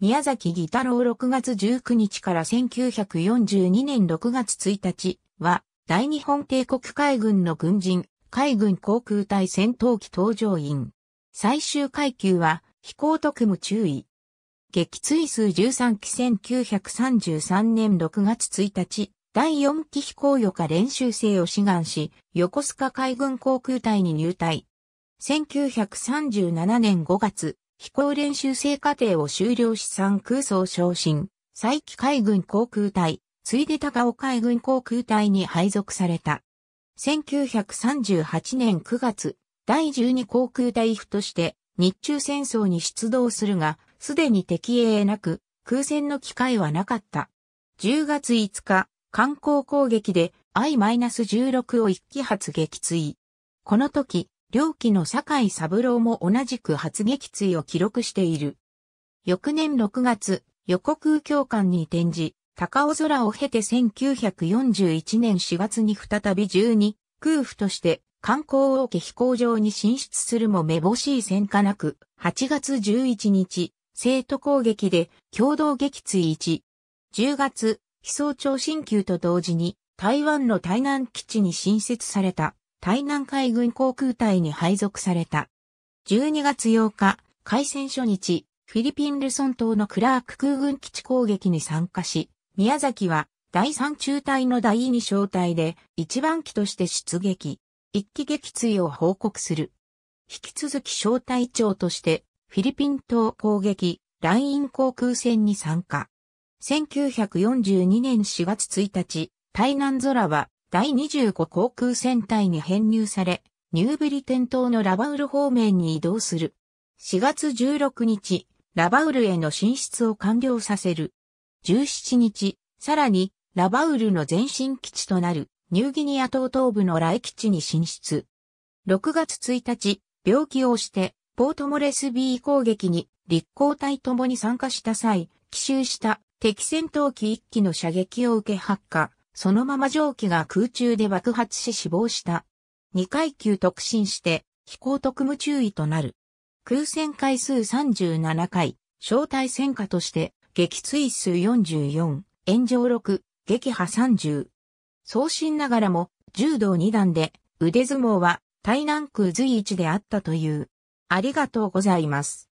宮崎義太郎6月19日から1942年6月1日は、大日本帝国海軍の軍人、海軍航空隊戦闘機搭乗員。最終階級は、飛行特務注意。撃墜数13機1933年6月1日、第4機飛行予科練習生を志願し、横須賀海軍航空隊に入隊。1937年5月、飛行練習生課程を修了し三空層昇進、再帰海軍航空隊、ついで高尾海軍航空隊に配属された。1938年9月、第12航空隊府として日中戦争に出動するが、すでに敵営なく、空戦の機会はなかった。10月5日、観光攻撃で I-16 を一機発撃墜。この時、両機の坂井三郎も同じく発撃墜を記録している。翌年6月、横空教官に転じ、高尾空を経て1941年4月に再び12空府として観光王家飛行場に進出するもめぼしい戦火なく、8月11日、生徒攻撃で共同撃墜1。10月、飛走。庁新旧と同時に台湾の台南基地に新設された。台南海軍航空隊に配属された。12月8日、海戦初日、フィリピンルソン島のクラーク空軍基地攻撃に参加し、宮崎は第3中隊の第2小隊で1番機として出撃、1機撃墜を報告する。引き続き小隊長としてフィリピン島攻撃、ライン航空戦に参加。1942年4月1日、台南空は第25航空戦隊に編入され、ニューブリテン島のラバウル方面に移動する。4月16日、ラバウルへの進出を完了させる。17日、さらに、ラバウルの前進基地となる、ニューギニア島東部の来基地に進出。6月1日、病気をして、ポートモレスビー攻撃に、立候隊ともに参加した際、奇襲した敵戦闘機1機の射撃を受け発火。そのまま蒸気が空中で爆発し死亡した。2階級特進して、飛行特務注意となる。空戦回数37回、招待戦果として、撃墜数44、炎上6、撃破30。送信ながらも、柔道2段で、腕相撲は、台南区随一であったという。ありがとうございます。